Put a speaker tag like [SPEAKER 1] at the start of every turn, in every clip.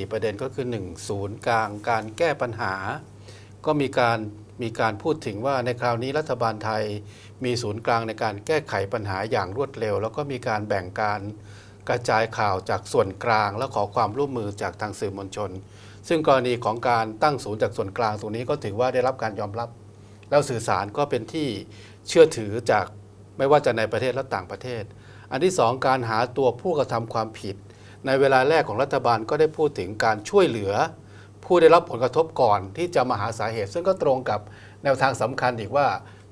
[SPEAKER 1] 4ประเด็นก็คือ 1 ศูนย์กลางการแก้ปัญหา ก็มีการมีการพูดถึงว่าในคราวนี้รัฐบาลไทยมีศูนย์กลางในการแก้ไขปัญหาอย่างรวดเร็ว แล้วก็มีการแบ่งการกระจายข่าวจากส่วนกลางและขอความร่วมมือจากทางสื่อมวลชน ซึ่งกรณีของการตั้งศูนย์จากส่วนกลางตรงนี้ก็ถือว่าได้รับการยอมรับ แล้วสื่อสารก็เป็นที่เชื่อถือจากไม่ว่าจะในประเทศและต่างประเทศ อันที่ 2 การหาตัวผู้กระทำความผิดในเวลาแรกของรัฐบาลก็ได้พูดถึงการช่วยเหลือ ผู้ได้รับผลกระทบก่อนที่จะมาหาสาเหตุ ซึ่งก็ตรงกับแนวทางสำคัญอีกว่า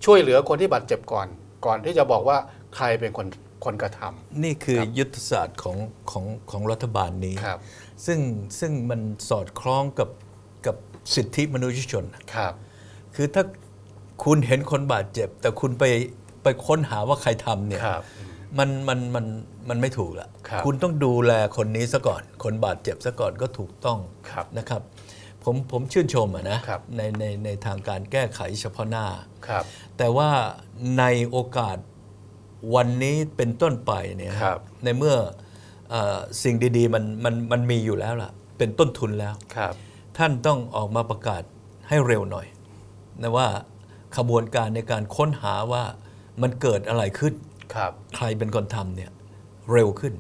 [SPEAKER 1] ช่วยเหลือคนที่บาดเจ็บก่อน ก่อนที่จะบอกว่าใครเป็นคนคนกระท
[SPEAKER 2] ำ นี่คือยุทธศาสตร์ของของของรัฐบาลนี้ซึ่งซึ่งมันสอดคล้องกับกับสิทธิมนุษยชน ครับ คือถ้าคุณเห็นคนบาดเจ็บ แต่คุณไปไปค้นหาว่าใครทำเนี่ยมันมันมันมันไม่ถูกละคคุณต้องดูแลคนนี้ซะก่อน คนบาดเจ็บซะก่อนก็ถูกต้องนะครับ ผมผมชื่นชมอะนะในในในทางการแก้ไขเฉพาะหน้า แต่ว่าในโอกาสวันนี้เป็นต้นไปเนี่ย ในเมื่ออสิ่งดีๆมันมันมันมีอยู่แล้วล่ะ เป็นต้นทุนแล้ว ท่านต้องออกมาประกาศให้เร็วหน่อยนะว่าขบวนการในการค้นหาว่ามันเกิดอะไรขึ้นคใครเป็นคนทำเนี่ยเร็วขึ้น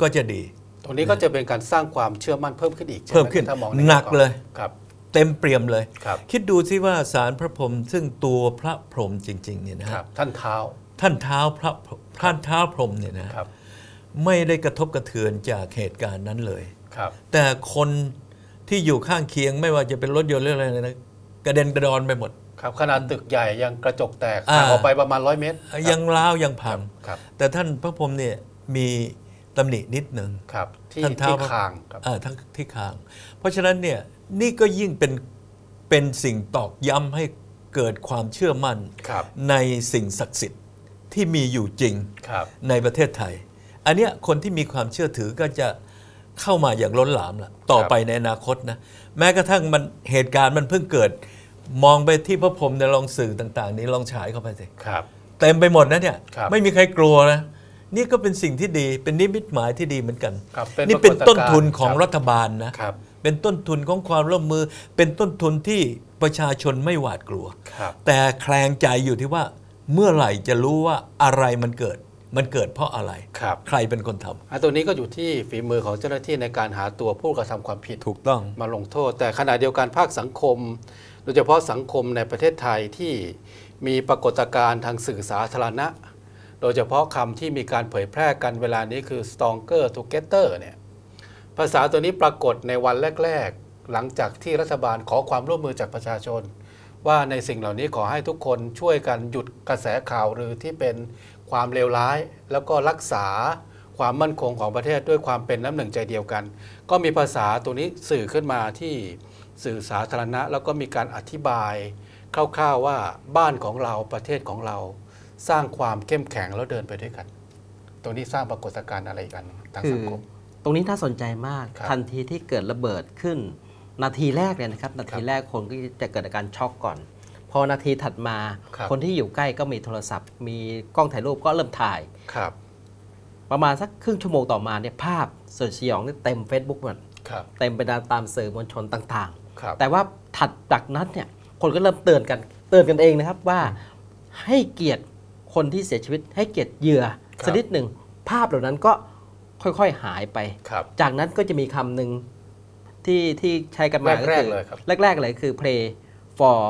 [SPEAKER 2] ก็จะดี
[SPEAKER 1] ตรงนี้ก็จะเป็นการสร้างความเชื่อมั่นเพิ่มขึ้นอีกเพิ่มขึ้นหนักเลย
[SPEAKER 2] ครับ เต็มเปี่ยมเลยครับ คิดดูซิว่าสารพระพรหมซึ่งตัวพระพรหมจริงๆเนี่ยนะครับ ท่านเท้าท่านเท้าพระท่านเท้าพรหมเนี่ยนะครับ ไม่ได้กระทบกระเทือนจากเหตุการณ์นั้นเลยครับ แต่คนที่อยู่ข้างเคียงไม่ว่าจะเป็นรถยนต์หรืออะไรนะกระเด็นกระดอนไปหมด ครั
[SPEAKER 1] บ ขนาดตึกใหญ่ยังกระจกแตกอห่างออกไปประมาณร้อยเมตร
[SPEAKER 2] ยังร้าวยังพังครับแต่ท่านพระพรหมเนี่ยมีตำหนินิดหนึ่งครับที่ทที่คางครับทั้งที่คาง เพราะฉะนั้นเนี่ยนี่ก็ยิ่งเป็นเป็นสิ่งตอกย้ำให้เกิดความเชื่อมั่นในสิ่งศักดิ์สิทธิ์ที่มีอยู่จริงรในประเทศไทย อันเนี้ยคนที่มีความเชื่อถือก็จะเข้ามาอย่างล้นหลามละต่อไปในอนาคตนะ แม้กระทั่งมันเหตุการณ์มันเพิ่งเกิด มองไปที่พระพรมในลองสื่อต่างๆ นี้ลองฉายเข้าไปสิเต็มไปหมดนะเนี่ยไม่มีใครกลัวนะนี่ก็เป็นสิ่งที่ดีเป็นนิมิตหมายที่ดีเหมือนกันนี่เป็นต้นทุนของรัฐบาลนะครับ เป็นต้นทุนของความร่วมมือเป็นต้นทุนที่ประชาชนไม่หวาดกลัว แต่แคลงใจอยู่ที่ว่าเมื่อไหร่จะรู้ว่าอะไรมันเกิด มันเกิดเพราะอะไรครับใครเป็นคนทำ
[SPEAKER 1] อันตัวนี้ก็อยู่ที่ฝีมือของเจ้าหน้าที่ในการหาตัวผู้กระทำความผิดถูกต้องมาลงโทษ แต่ขณะเดียวกันภาคสังคม โดยเฉพาะสังคมในประเทศไทยที่มีปรากฏการณ์ทางสื่อสาธารณะโดยเฉพาะคำที่มีการเผยแพร่กันเวลานี้คือ stronger together เนี่ย ภาษาตัวนี้ปรากฏในวันแรกๆ หลังจากที่รัฐบาลขอความร่วมมือจากประชาชน ว่าในสิ่งเหล่านี้ขอให้ทุกคนช่วยกันหยุดกระแสข่าวหรือที่เป็นความเลวร้ายแล้วก็รักษาความมั่นคงของประเทศด้วยความเป็นน้ำหนึ่งใจเดียวกัน ก็มีภาษาตัวนี้สื่อขึ้นมาที่สื่อสาธารณะแล้วก็มีการอธิบายคร่าวๆว่าบ้านของเราประเทศของเราสร้างความเข้มแข็งแล้วเดินไปด้วยกัน ตรงนี้สร้างปรากฏการณ์อะไรกันทางสังคม
[SPEAKER 3] ตรงนี้น่าสนใจมาก ทันทีที่เกิดระเบิดขึ้น นาทีแรกเนี่ยนะครับ นาทีแรกคนก็จะเกิดอาการช็อกก่อน พอนาทีถัดมาคนที่อยู่ใกล้ก็มีโทรศัพท์ มีกล้องถ่ายรูปก็เริ่มถ่ายครับ ประมาณสักครึ่งชั่วโมงต่อมาเนี่ย ภาพสยชสยองเนี่ยเต็ม Facebook หมดเต็มไปตามสื่อมวลชนต่างๆ แต่ว่าถัดจากนั้นเนี่ย คนก็เริ่มเตือนกัน เตือนกันเองนะครับว่าให้เกียรติคนที่เสียชีวิตให้เกียรติเหยื่อสักนิดหนึ่ง ภาพเหล่านั้นก็ค่อยๆหายไป จากนั้นก็จะมีคำหนึ่งที่ที่ใช้กันมาแรกๆเลยครับแรกๆเลยคือ play for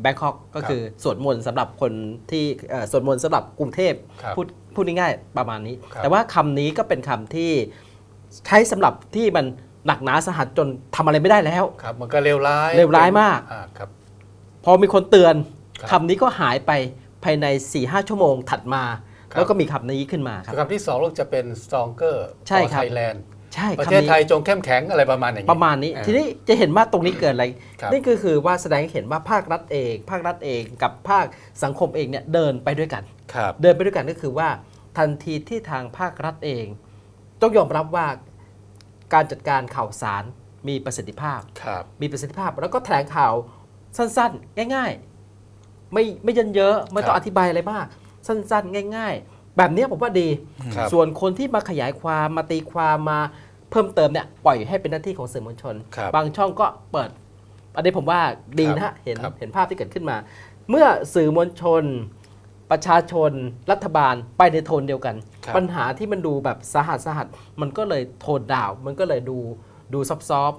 [SPEAKER 3] แบงคอกก็คือสวดมนต์สำหรับคนที่สวดมนต์สำหรับกรุงเทพพูดพูดง่ายๆประมาณนี้ แต่ว่าคำนี้ก็เป็นคำที่ใช้สำหรับที่มันหนักหนาสหัสจนทำอะไรไม่ได้แล้ว
[SPEAKER 1] ครับมันก็เลวร้ายเลวร้ายมากครับ
[SPEAKER 3] พอมีคนเตือนคำนี้ก็หายไปภายใน4หชั่วโมงถัดมา แล้วก็มีคำนี้
[SPEAKER 1] ขึ้นมา ครับคำที่2เราจะเป็น stronger รับ Thailand ใช่ประเทศไทย จงเข้มแข็งอะไรประมาณอย่างนี้ ประมาณนี้ทีนี้จะเห็นว่าตรงนี้เกิดอะไร นี่ค
[SPEAKER 3] ือคือว่าแสดงให้เห็นว่าภาครัฐเอง ภาครัฐเอง กับภาคสังคมเองเนี่ยเดินไปด้วยกันเดินไปด้วยกันก็คือว่าทันทีที่ทางภาครัฐเอง ต้องยอมรับว่าการจัดการข่าวสารมีประสิทธิภาพมีประสิทธิภาพแล้วก็แถลงข่าวสั้นๆง่าย ๆไม่ไม่ยันเยอะไม่ต้องอธิบายอะไรมากสั้นๆง่าย ๆ แบบนี้ผมว่าดี ส่วนคนที่มาขยายความมาตีความมาเพิ่มเติมเนี่ย ปล่อยให้เป็นหน้าที่ของสื่อมวลชน บางช่องก็เปิดอันนี้ผมว่าดีนะฮะเห็นเห็นภาพที่เกิดขึ้นมา เมื่อสื่อมวลชน ประชาชน รัฐบาลไปในโทนเดียวกัน ปัญหาที่มันดูแบบสาหัสสาหัส มันก็เลยโทนดาวมันก็เลยดูดูซอฟซอฟ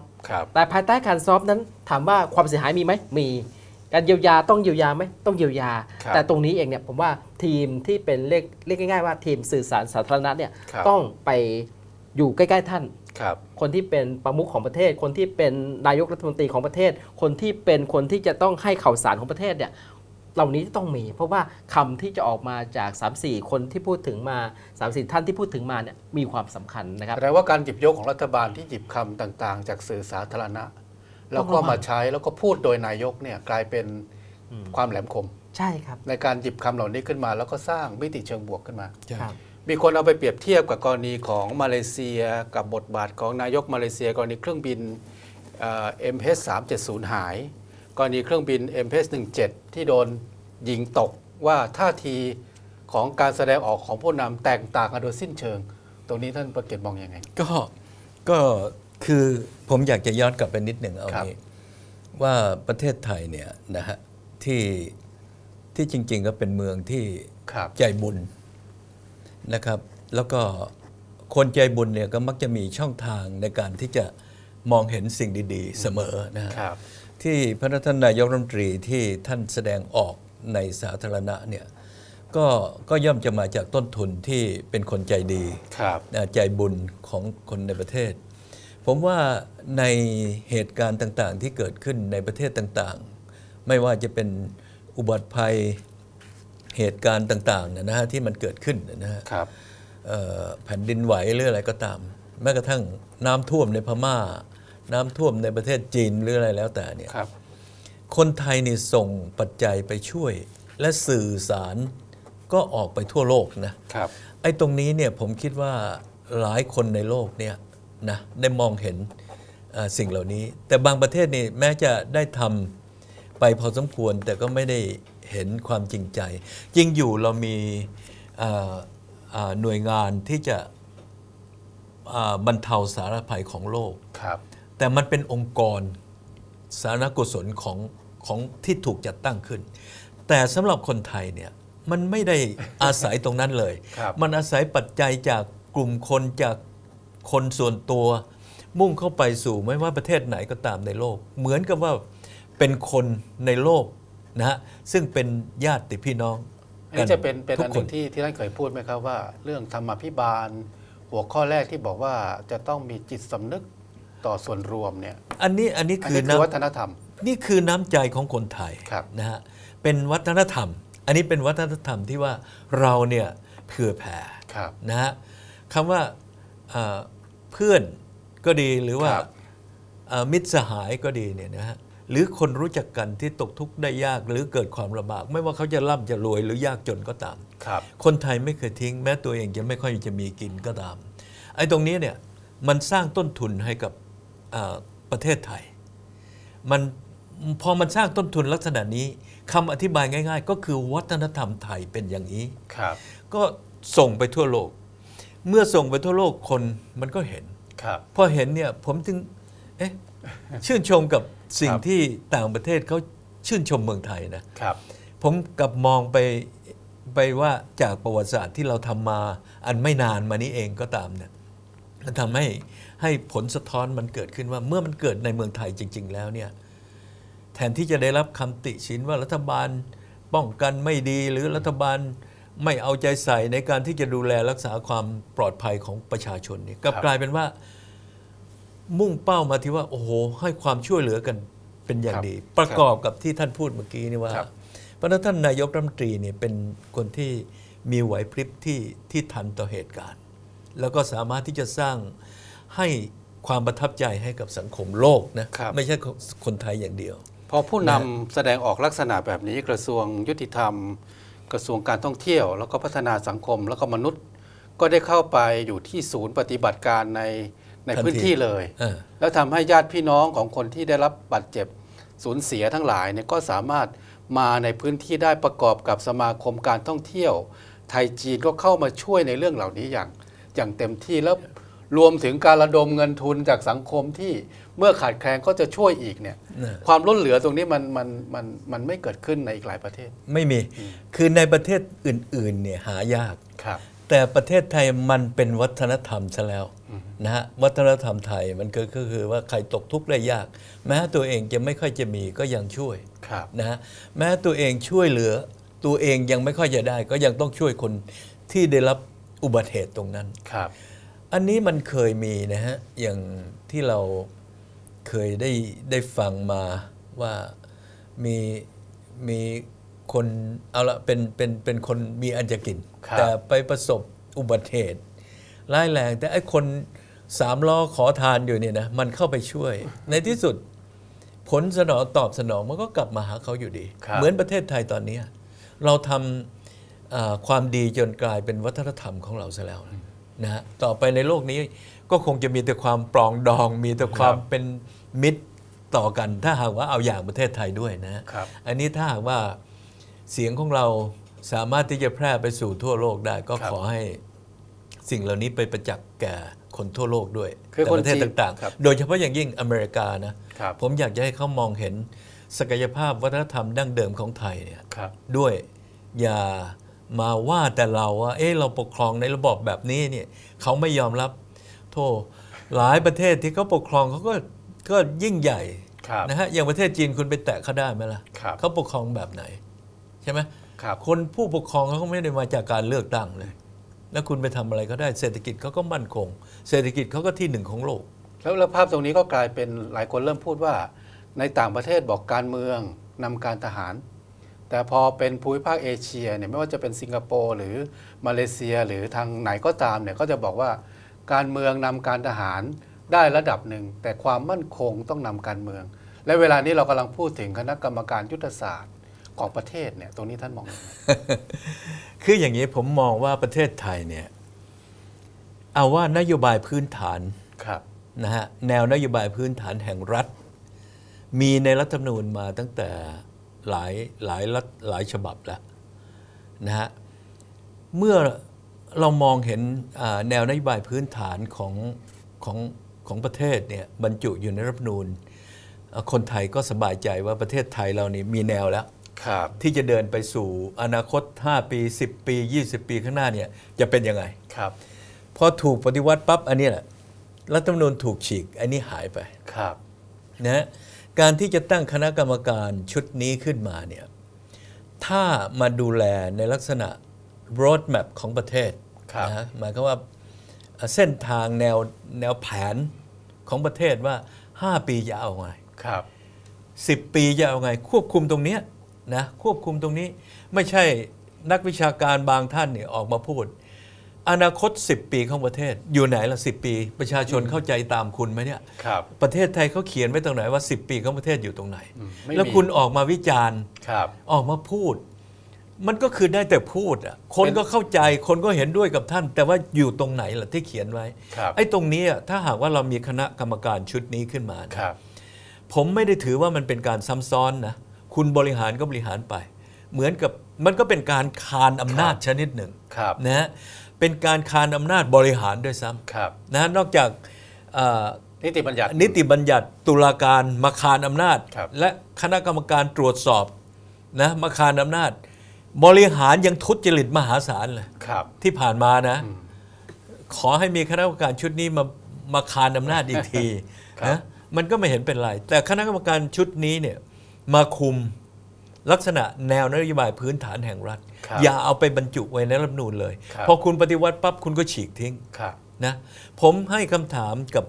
[SPEAKER 3] แต่ภายใต้การซอฟนั้นถามว่าความเสียหายมีไหมมีการเยียวยาต้องเยียวยาไหมต้องเยียวยา แต่ตรงนี้เองเนี่ยผมว่าทีมที่เป็นเรียกเง่ายๆ ว่าทีมสื่อสารสาธารณะเนี่ยต้องไปอยู่ใกล้ๆท่านคคนที่เป็นประมุขของประเทศ คนที่เป็นนายกรัฐมนตรีของประเทศ คนที่เป็นคนที่จะต้องให้ข่าวสารของประเทศเนี่ยเหล่านี้ต้องมีเพราะว่าคำที่จะออกมาจาก3่คนที่พูดถึงมา
[SPEAKER 1] 3่ท่านที่พูดถึงมาเนี่ยมีความสำคัญนะครับแปลว่าการหยิบยกของรัฐบาลที่หยิบคำต่าง ๆ จากสื่อสาธารณะแล้วก็มาใช้แล้วก็พูดโดยนายกเนี่ยกลายเป็นความแหลมคม ใช่ครับในการหยิบคำเหล่านี้ขึ้นมา แล้วก็สร้างมิติเชิงบวกขึ้นมามีคนเอาไปเปรียบเทียบกับกรณีของมาเลเซียกับบทบาทของนายกมาเลเซีย กรณีเครื่องบินเอ็มเพสสามเจ็ดศูนย์หาย กรณีเครื่องบินเอ็มเพสหนึ่งเจ็ดที่โดนยิงตกว่าท่าทีของการแสดงออกของผู้นำแตกต่างกันโดยสิ้นเชิง ตรงนี้ท่านประเกตมองอยังไง
[SPEAKER 2] ก็ก็คือผมอยากจะย้อนกลับไปนิดหนึ่งเอางี้ว่าประเทศไทยเนี่ยนะฮะที่ที่จริงๆ ก็เป็นเมืองที่ใจบุญนะครับแล้วก็คนใจบุญเนี่ยก็มักจะมีช่องทางในการที่จะมองเห็นสิ่งดีๆเสมอนะครับที่พระท่านนายกรัฐมนตรีที่ท่านแสดงออกในสาธารณะเนี่ยก็ก็ย่อมจะมาจากต้นทุนที่เป็นคนใจดีใจบุญของคนในประเทศผมว่าในเหตุการณ์ต่างๆ ที่เกิดขึ้นในประเทศต่างๆ ไม่ว่าจะเป็นอุบัติภัยเหตุการณ์ต่างๆนะฮะที่มันเกิดขึ้นนะฮะแผ่นดินไหวหรืออะไรก็ตาม แม้กระทั่งน้ำท่วมในพม่า น้ำท่วมในประเทศจีนหรืออะไรแล้วแต่เนี่ยคคนไทยนี่ส่งปัจจัยไปช่วย และสื่อสารก็ออกไปทั่วโลกนะครับ ไอ้ตรงนี้เนี่ยผมคิดว่าหลายคนในโลกเนี่ยนะได้มองเห็นสิ่งเหล่านี้ แต่บางประเทศนี่แม้จะได้ทำไปพอสมควร แต่ก็ไม่ได้เห็นความจริงใจยิิงอยู่เรามีหน่วยงานที่จะบรรเทาสารภัยของโลกแต่มันเป็นองค์กรสารกุศลของของที่ถูกจัดตั้งขึ้น แต่สำหรับคนไทยเนี่ยมันไม่ได้อาศัยตรงนั้นเลย มันอาศัยปัจจัยจากกลุ่มคนจากคนส่วนตัวมุ่งเข้าไปสู่ไม่ว่าประเทศไหนก็ตามในโลก เหมือนกับว่าเป็นคนในโลกนะฮะซึ่งเป็นญาติพี่น้อง
[SPEAKER 1] อันนี้จะเป็นเป็นอันหนึ่งที่ที่ท่านเคยพูดไหมครับว่าเรื่องธรรมพิบาล หัวข้อแรกที่บอกว่าจะต้องมีจิตสำนึกต่อส่วนรวมเนี่ย
[SPEAKER 2] อันนี้อันนี้คือออนนควัฒนธรรม นี่คือน้ำใจของคนไทยนะฮะเป็นวัฒนธรรม อันนี้เป็นวัฒนธรรมที่ว่าเราเนี่ยเผื่อแผ่นะฮะคำว่าเพื่อนก็ดีหรือว่ามิตรสหายก็ดีเนี่ยนะฮะหรือคนรู้จักกันที่ตกทุกข์ได้ยากหรือเกิดความลำบาก ไม่ว่าเขาจะร่ำจะรวยหรือยากจนก็ตามคคนไทยไม่เคยทิ้ง แม้ตัวเองจะไม่ค่อยจะมีกินก็ตามไอ้ตรงนี้เนี่ยมันสร้างต้นทุนให้กับประเทศไทยมันพอมันสร้างต้นทุนลักษณะนี้คำอธิบายง่าย ๆ ก็คือวัฒนธรรมไทยเป็นอย่างนี้ก็ส่งไปทั่วโลกเมื่อส่งไปทั่วโลกคนมันก็เห็น ครับพอเห็นเนี่ยผมถึงเอ๊ะชื่นชมกับสิ่งที่ต่างประเทศเขาชื่นชมเมืองไทยนะ ครับ ผมกลับมองไปไปว่าจากประวัติศาสตร์ที่เราทำมาอันไม่นานมานี้เองก็ตามเนี่ยมันทำให้ให้ผลสะท้อนมันเกิดขึ้นว่าเมื่อมันเกิดในเมืองไทยจริงๆแล้วเนี่ยแทนที่จะได้รับคำติชินว่ารัฐบาล ป้องกันไม่ดีหรือรัฐบาลไม่เอาใจใส่ในการที่จะดูแลรักษาความปลอดภัยของประชาชนเนี่ยกลับกลายเป็นว่ามุ่งเป้ามาที่ว่าโอ้โหให้ความช่วยเหลือกันเป็นอย่างดี ประกอบกับที่ท่านพูดเมื่อกี้นี่ว่าเพราะนันท่านนายกรัฐมนตรีเนี่ยเป็นคนที่มีไหวพริบที่ที่ทันต่อเหตุการณ์ แล้วก็สามารถที่จะสร้างให้ความประทับใจให้กับสังคมโลกนะไม่ใช่คนไทยอย่างเดียว
[SPEAKER 1] พอผู้นำแสดงออกลักษณะแบบนี้กระทรวงยุติธรรมกระทรวงการท่องเที่ยว แล้วก็พัฒนาสังคมแล้วก็มนุษย์ ก็ได้เข้าไปอยู่ที่ศูนย์ปฏิบัติการในในพื้นที่เลยแล้วทำให้ญาติพี่น้องของคนที่ได้รับบาดเจ็บสูญเสียทั้งหลายเนี่ยก็สามารถมาในพื้นที่ได้ประกอบกับสมาคมการท่องเที่ยวไทยจีนก็เข้ามาช่วยในเรื่องเหล่านี้อย่างอย่างเต็มที่แล้วรวมถึงการระดมเงินทุนจากสังคมที่เมื่อขาดแคลนก็จะช่วยอีกเนี่ยความล้นเหลือตรงนี้มันมันมันมันไม่เกิดขึ้นในอีกหลายประเทศ
[SPEAKER 2] ไม่มีคือในประเทศอื่น ๆเนี่ยหายากครับ แต่ประเทศไทยมันเป็นวัฒนธรรมซะแล้วนะฮะวัฒนธรรมไทยมันก็คือว่าใครตกทุกข์ได้ยากแม้ตัวเองจะไม่ค่อยจะมีก็ยังช่วยนะฮะแม้ตัวเองช่วยเหลือ ตัวเองยังไม่ค่อยจะได้ ก็ยังต้องช่วยคนที่ได้รับอุบัติเหตุตรงนั้นครับอันนี้มันเคยมีนะฮะ อย่างที่เราเคยได้ได้ฟังมาว่ามีมีคน เอาละเป็นเป็นเป็นคนมีอันจกินแต่ไปประสบอุบัติเหตุร้ายแรง แต่ไอ้คนสามล้อขอทานอยู่เนี่ยนะ มันเข้าไปช่วยในที่สุดผลสนองตอบสนองมันก็กลับมาหาเขาอยู่ดี เหมือนประเทศไทยตอนนี้ เราทำความดีจนกลายเป็นวัฒนธรรมของเราซะแล้วนะต่อไปในโลกนี้ก็คงจะมีแต่ความปลองดอง มีแต่ความเป็นมิตรต่อกัน ถ้าหากว่าเอาอย่างประเทศไทยด้วยนะอันนี้ถ้าหากว่าเสียงของเราสามารถที่จะแพร่ไปสู่ทั่วโลกได้ ก็ขอให้สิ่งเหล่านี้ไปประจักษ์แก่คนทั่วโลกด้วยแต่ประเทศต่างๆ โดยเฉพาะอย่างยิ่งอเมริกานะผมอยากจะให้เขามองเห็นศักยภาพวัฒนธรรมดั้งเดิมของไทยเนี่ยด้วยอย่ามาว่าแต่เราว่าเออเราปกครองในระบอบแบบนี้เนี่ยเขาไม่ยอมรับโทษหลายประเทศที่เขาปกครองเขาก็ก็ยิ่งใหญ่นะฮะอย่างประเทศจีนคุณไปแตะเขาได้ไหมล่ะเขาปกครองแบบไหน ใช่ไหมคนผู้ปกครองเขาไม่ได้มาจากการเลือกตั้งเลยแล้วคุณไปทำอะไรก็ได้เศรษฐกิจเขาก็มั่นคง เศรษฐกิจเขาก็ที่หนึ่งของโลก
[SPEAKER 1] แล้วภาพตรงนี้ก็กลายเป็นหลายคนเริ่มพูดว่า ในต่างประเทศบอกการเมืองนำการทหารแต่พอเป็นภูมิภาคเอเชียเนี่ยไม่ว่าจะเป็นสิงคโปร์หรือมาเลเซียหรือทางไหนก็ตามเนี่ยก็จะบอกว่าการเมืองนำการทหารได้ระดับหนึ่งแต่ความมั่นคงต้องนำการเมือง และเวลานี้เรากำลังพูดถึงคณะกรรมการยุทธศาสตร์ของประเทศเนี่ยตรงนี้ท่านมอง
[SPEAKER 2] คืออย่างนี้ผมมองว่าประเทศไทยเนี่ยเอาว่านโยบายพื้นฐานครับนะฮะแนวนโยบายพื้นฐานแห่งรัฐ มีในรัฐธรรมนูญมาตั้งแต่หลายหลายรัฐหลายฉบับแล้วนะฮะเมื่อเรามองเห็นแนวนโยบายพื้นฐานของของของประเทศเนี่ยบรรจุอยู่ในรัฐนูลคนไทยก็สบายใจว่าประเทศไทยเรานี่มีแนวแล้วที่จะเดินไปสู่อนาคต 5 ปี 10 ปี 20 ปีข้างหน้าเนี่ย จะเป็นยังไงครับพอถูกปฏิวัติปั๊บอันนี้แหละ รัฐธรรมนูญถูกฉีกอันนี้หายไปครับนะการที่จะตั้งคณะกรรมการชุดนี้ขึ้นมาเนี่ยถ้ามาดูแลในลักษณะ road map ของประเทศนะหมายความว่าเส้นทางแนวแนวแผนของประเทศว่า 5 ปีจะเอาไง ครับ 10 ปีจะเอาไง ควบคุมตรงนี้นะควบคุมตรงนี้ ไม่ใช่นักวิชาการบางท่านเนี่ยออกมาพูดอนาคต 10 ปีของประเทศอยู่ไหนละ10 ปี ประชาชนเข้าใจตามคุณไหมเนี่ย ครับ ประเทศไทยเขาเขียนไว้ตรงไหนว่า 10 ปีของประเทศอยู่ตรงไหนไแล้วคุณออกมาวิจารณ์ ครับ ออกมาพูด มันก็คือได้แต่พูดอ่ะ คนก็เข้าใจ คนก็เห็นด้วยกับท่าน แต่ว่าอยู่ตรงไหนล่ะที่เขียนไว้ไอ้ตรงนี้ถ้าหากว่าเรามีคณะกรรมการชุดนี้ขึ้นมา ครับ ผมไม่ได้ถือว่ามันเป็นการซ้ำซ้อนนะ คุณบริหารก็บริหารไป เหมือนกับมันก็เป็นการคานอำนาจชนิดหนึ่งนะเป็นการคานอำนาจบริหารด้วยซ้ครับำนะฮะนอกจากนิติบัญญัติ นิติบัญญัติตุลาการมาคานอำนาจ และคณะกรรมการตรวจสอบนะมาคานอำนาจ บริหารยังทุจริตมหาศาลเลยครับที่ผ่านมานะขอให้มีคณะกรรมการชุดนี้มามาคานอำนาจอีกทีนะมันก็ไม่เห็นเป็นไร แต่คณะกรรมการชุดนี้เนี่ยมาคุมลักษณะแนวนโยบายพื้นฐานแห่งรัฐอย่าเอาไปบรรจุไว้ในรัฐมนูญเลยพอคุณปฏิวัติปั๊บคุณก็ฉีกทิ้งนะ ผมให้คำถามกับ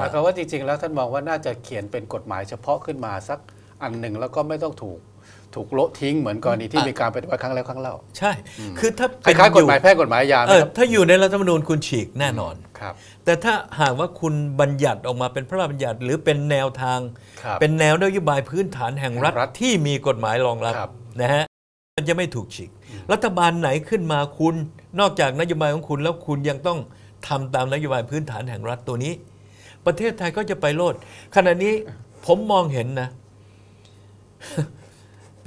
[SPEAKER 2] หมายค
[SPEAKER 1] วามว่าจริงๆแล้วท่านมองว่าน่าจะเขียนเป็นกฎหมายเฉพาะขึ้นมา สักอันหนึ่งแล้วก็ไม่ต้องถูก ถูกโละทิ้งเหมือนกรณีที่มีการปฏิวัติครั้งแล้วครั้งเล่าใช่ คือถ้าเป็นกฎหมายแพ่งกฎหมายยาถ้าอยู่
[SPEAKER 2] ในรัฐธรรมนูญคุณฉีกแน่นอนครับแต่ถ้าหากว่าคุณบัญญัติออกมาเป็นพระราชบัญญัติ หรือเป็นแนวทาง เป็นแนวนโยบายพื้นฐานแห่งรัฐที่มีกฎหมายรองรับนะฮะมันจะไม่ถูกฉีกรัฐบาลไหนขึ้นมาคุณ นอกจากนโยบายของคุณ แล้วคุณยังต้องทำตามนโยบายพื้นฐานแห่งรัฐตัวนี้ ประเทศไทยก็จะไปโลด ขณะนี้ผมมองเห็นนะ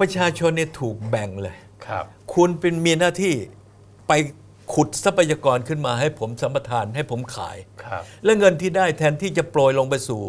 [SPEAKER 2] ประชาชนเนี่ยถูกแบ่งเลย ครับ คุณเป็นมีหน้าที่ไปขุดทรัพยากรขึ้นมาให้ผมสัมปทานให้ผมขาย และเงินที่ได้แทนที่จะโปรยลงไปสู่